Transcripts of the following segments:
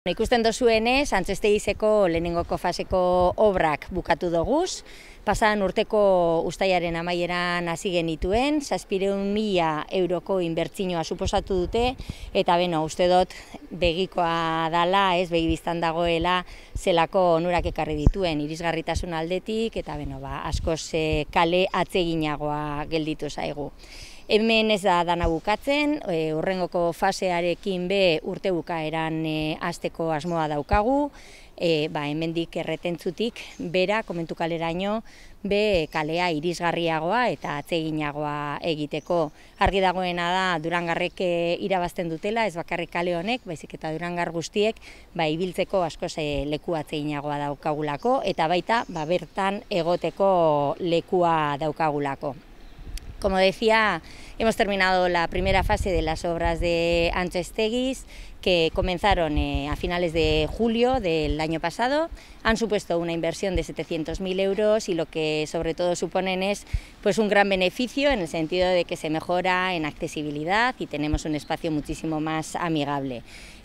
Ba, ikusten dozuenez, ez, antzeste lehenengoko faseko obrak bukatu doguz, pasan urteko ustaiaren amaieran hasi genituen, saspireun mila euroko inbertzinoa suposatu dute, eta beno, uste dut begikoa dala, ez, begibiztan dagoela, zelako onurak ekarri dituen, irisgarritasun aldetik, eta beno, ba, askoz eh, kale atzeginagoa gelditu zaigu. Hemen ez da dana bukatzen, e, urrengoko fasearekin be urte bukaeran e, azteko asmoa daukagu, e, ba, hemen dik erretentzutik, bera, komentu be kalea irisgarriagoa eta atzeginagoa egiteko. Argi dagoena da Durangarrek e, irabazten dutela, ez bakarrik kale honek, baizik eta Durangar guztiek, ba, ibiltzeko asko ze leku atzeginagoa daukagulako, eta baita, ba, bertan egoteko lekua daukagulako. Como decía, hemos terminado la primera fase de las obras de Anchesteguis, que comenzaron eh, a finales de julio del año pasado. Han supuesto una inversión de 700.000 euros y lo que sobre todo suponen es pues, un gran beneficio en el sentido de que se mejora en accesibilidad y tenemos un espacio muchísimo más amigable.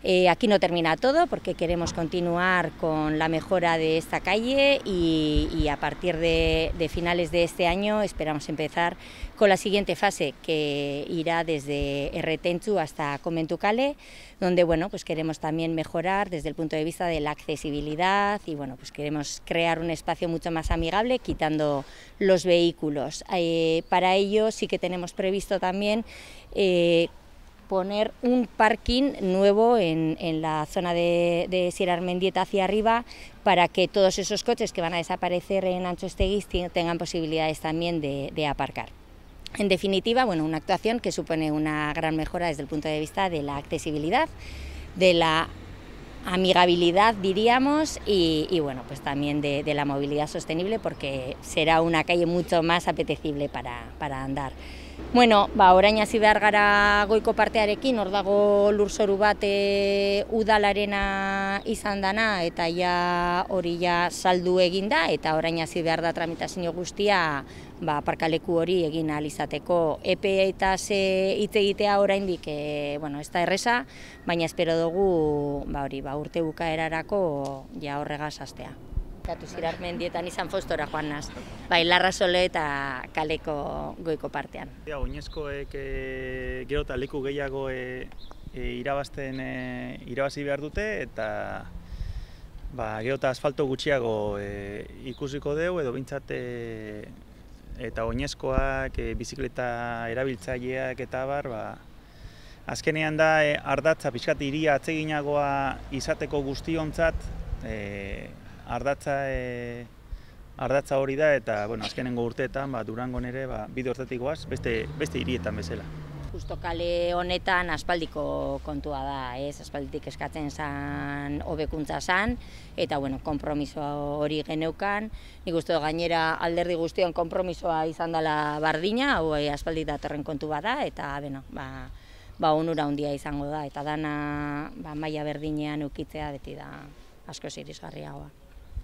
Eh, aquí no termina todo porque queremos continuar con la mejora de esta calle y, a partir de, finales de este año esperamos empezar con la siguiente fase que irá desde Erretenchu hasta Comentucale, donde bueno, pues queremos también mejorar desde el punto de vista de la accesibilidad y bueno, pues queremos crear un espacio mucho más amigable quitando los vehículos. Eh, para ello sí que tenemos previsto también eh, poner un parking nuevo en, la zona de, Sierra Armendieta hacia arriba para que todos esos coches que van a desaparecer en Ancho Esteguis tengan posibilidades también de, aparcar. En definitiva, bueno, una actuación que supone una gran mejora desde el punto de vista de la accesibilidad, de la amigabilidad, diríamos, y, bueno, pues también de, la movilidad sostenible, porque será una calle mucho más apetecible para andar. Bueno, ba, orain hasi behar gara goiko partearekin, hor dago lurzoru bat e, udalarena izan dana eta ja hori ja saldu egin da eta orain hasi behar da tramitazio guztia ba, parkaleku hori egin ahal izateko EPE eta ze hitz egitea oraindik eh bueno, ez da erresa, baina espero dugu ba hori ba urte bukaerarako ja horrega astea. Katu zirar mendietan izan fostora joan naz. Bai, larra eta kaleko goiko partean. Oinezkoek e, gero eta leku gehiago e, e, irabazten irabazi behar dute eta ba, gero eta asfalto gutxiago ikusiko deu edo bintzate eta oinezkoak, bizikleta erabiltzaileak eta bar, ba, Azkenean da, ardatza, pixkat, iria atzeginagoa izateko guztionzat, ardatza e, ardatza hori da eta bueno, azkenengo urteetan ba Durango nere ba beste beste hirietan bezala. Justo kale honetan aspaldiko kontua da, ez, aspalditik eskatzen zan hobekuntza san eta bueno, konpromisoa hori geneukan. Nik gustu gainera alderdi guztion konpromisoa izan dela bardina, hau e, aspaldi datorren kontu bada eta beno, ba ba onura hondia izango da eta dana ba maila berdinean ukitzea beti da asko sirisgarriagoa